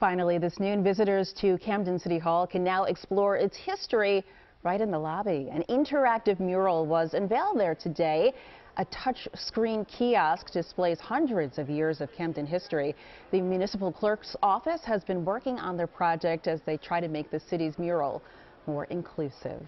Finally, this noon, visitors to Camden City Hall can now explore its history right in the lobby. An interactive mural was unveiled there today. A touchscreen kiosk displays hundreds of years of Camden history. The municipal clerk's office has been working on their project as they try to make the city's mural more inclusive.